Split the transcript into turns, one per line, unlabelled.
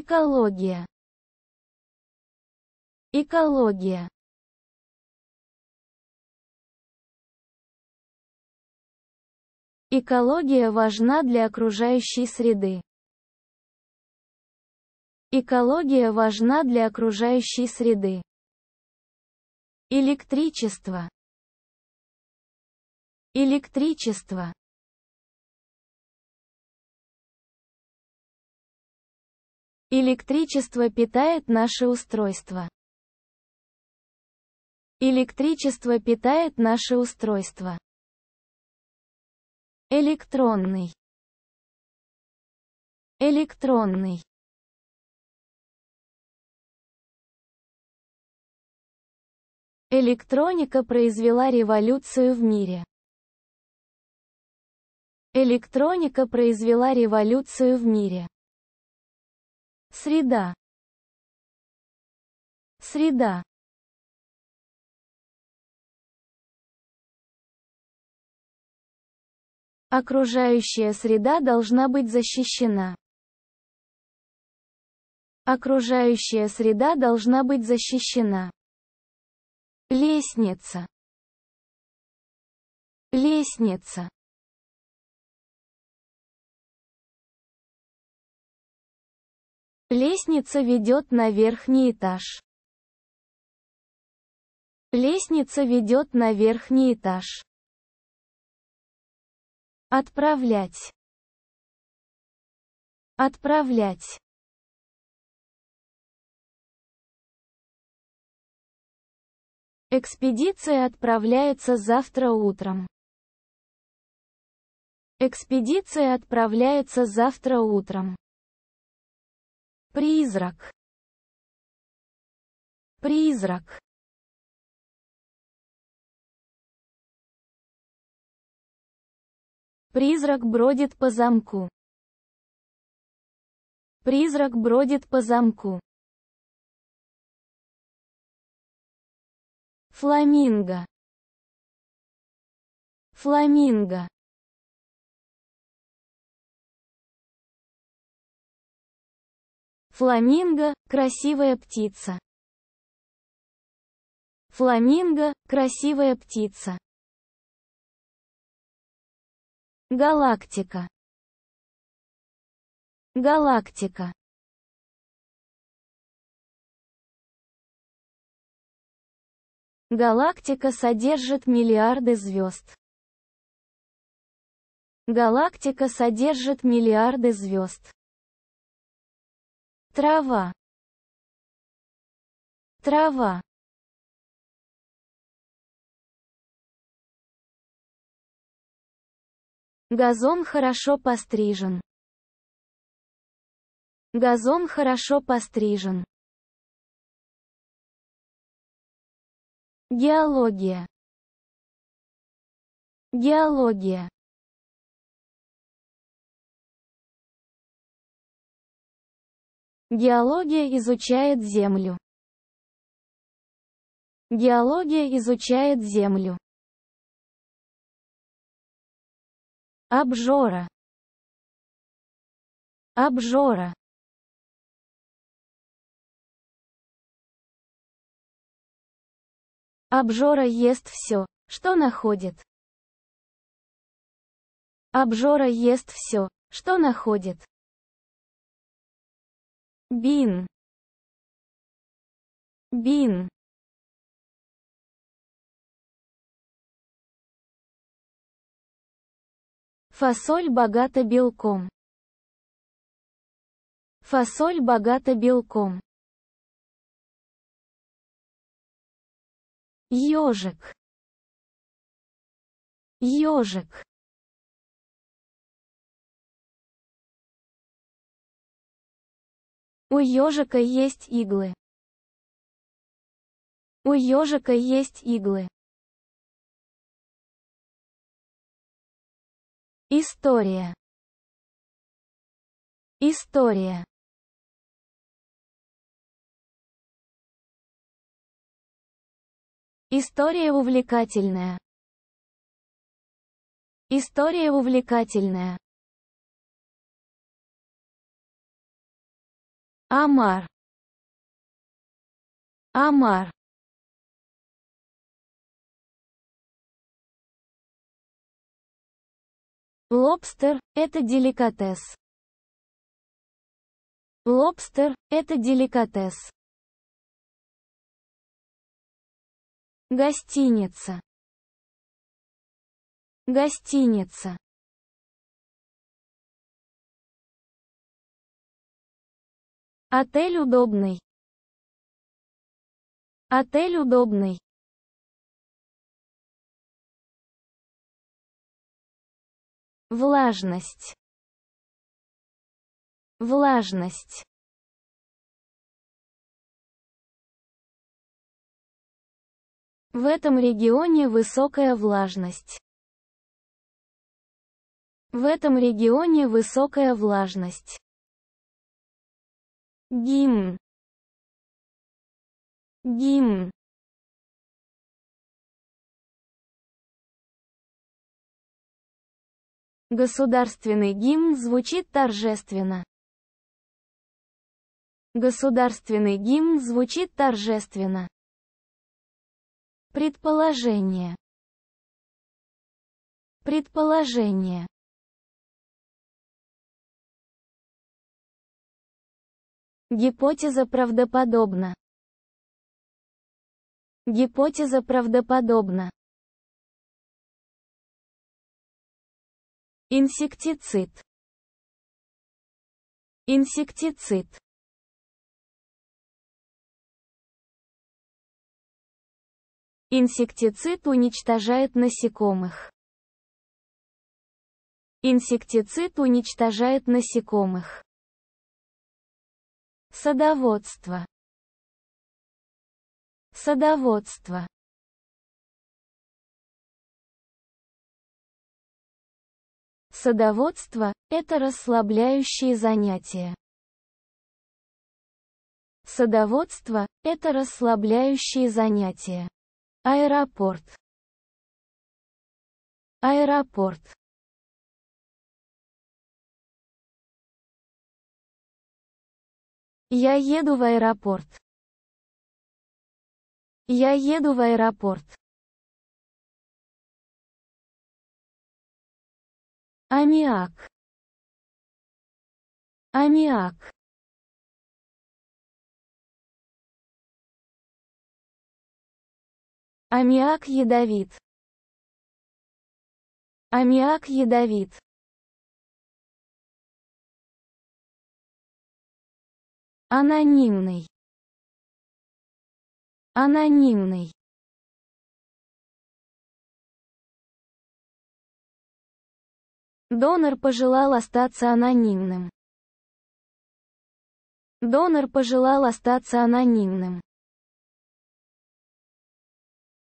Экология. Экология. Экология важна для окружающей среды. Экология важна для окружающей среды. Электричество. Электричество. Электричество питает наши устройства. Электричество питает наши устройства. Электронный. Электронный. Электроника произвела революцию в мире. Электроника произвела революцию в мире. Среда. Среда. Окружающая среда должна быть защищена. Окружающая среда должна быть защищена. Лестница. Лестница. Лестница ведет на верхний этаж. Лестница ведет на верхний этаж. Отправлять. Отправлять. Экспедиция отправляется завтра утром. Экспедиция отправляется завтра утром призрак призрак призрак бродит по замку призрак бродит по замку фламинго фламинго Фламинго – красивая птица. Фламинго – красивая птица. Галактика. Галактика. Галактика содержит миллиарды звезд. Галактика содержит миллиарды звезд трава трава Газон хорошо пострижен. Газон хорошо пострижен. Геология. Геология. Геология изучает Землю. Геология изучает Землю. Обжора. Обжора. Обжора ест все, что находит. Обжора ест все, что находит бин бин Фасоль богата белком. Фасоль богата белком. Ёжик. Ёжик. У ежика есть иглы. У ежика есть иглы. История. История. История увлекательная. История увлекательная. Амар. Амар. Лобстер – это деликатес. Лобстер – это деликатес. Гостиница. Гостиница. Отель удобный. Отель удобный. Влажность. Влажность. В этом регионе высокая влажность. В этом регионе высокая влажность гимн гимн Государственный гимн звучит торжественно. Государственный гимн звучит торжественно. Предположение. Предположение. Гипотеза правдоподобна. Гипотеза правдоподобна. Инсектицид. Инсектицид. Инсектицид уничтожает насекомых. Инсектицид уничтожает насекомых. Садоводство. Садоводство. Садоводство – это расслабляющие занятия. Садоводство – это расслабляющие занятия. Аэропорт. Аэропорт. Я еду в аэропорт. Я еду в аэропорт. Аммиак. Аммиак. Аммиак ядовит. Аммиак ядовит. Анонимный. Анонимный. Донор пожелал остаться анонимным. Донор пожелал остаться анонимным.